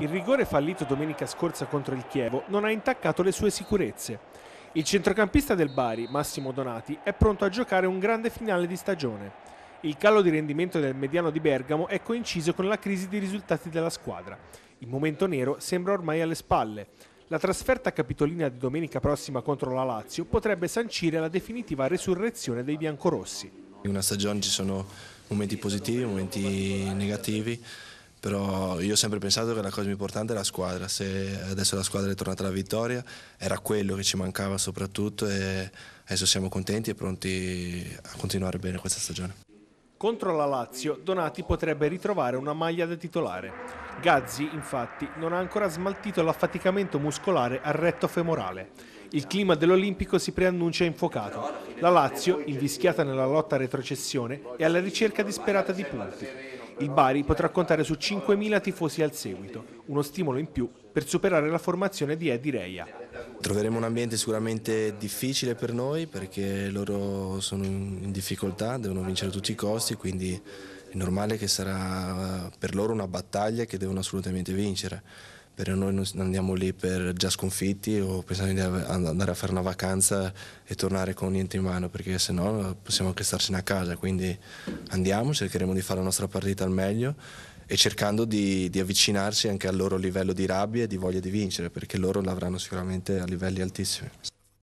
Il rigore fallito domenica scorsa contro il Chievo non ha intaccato le sue sicurezze. Il centrocampista del Bari, Massimo Donati, è pronto a giocare un grande finale di stagione. Il calo di rendimento del mediano di Bergamo è coinciso con la crisi di risultati della squadra. Il momento nero sembra ormai alle spalle. La trasferta capitolina di domenica prossima contro la Lazio potrebbe sancire la definitiva resurrezione dei biancorossi. In una stagione ci sono momenti positivi, momenti negativi però io ho sempre pensato che la cosa più importante è la squadra, se adesso la squadra è tornata alla vittoria era quello che ci mancava soprattutto e adesso siamo contenti e pronti a continuare bene questa stagione. Contro la Lazio, Donati potrebbe ritrovare una maglia da titolare. Gazzi, infatti, non ha ancora smaltito l'affaticamento muscolare al retto femorale. Il clima dell'Olimpico si preannuncia infuocato. La Lazio, invischiata nella lotta a retrocessione, è alla ricerca disperata di punti. Il Bari potrà contare su 5.000 tifosi al seguito, uno stimolo in più per superare la formazione di Eddie Reia. Troveremo un ambiente sicuramente difficile per noi perché loro sono in difficoltà, devono vincere a tutti i costi, quindi è normale che sarà eh, per loro una battaglia che devono assolutamente vincere però noi non andiamo lì per già sconfitti o pensando di andare a fare una vacanza e tornare con niente in mano, perché se no eh, possiamo anche starcene a casa, quindi andiamo, cercheremo di fare la nostra partita al meglio e cercando di, di, avvicinarsi anche al loro livello di rabbia e di voglia di vincere, perché loro l'avranno sicuramente a livelli altissimi.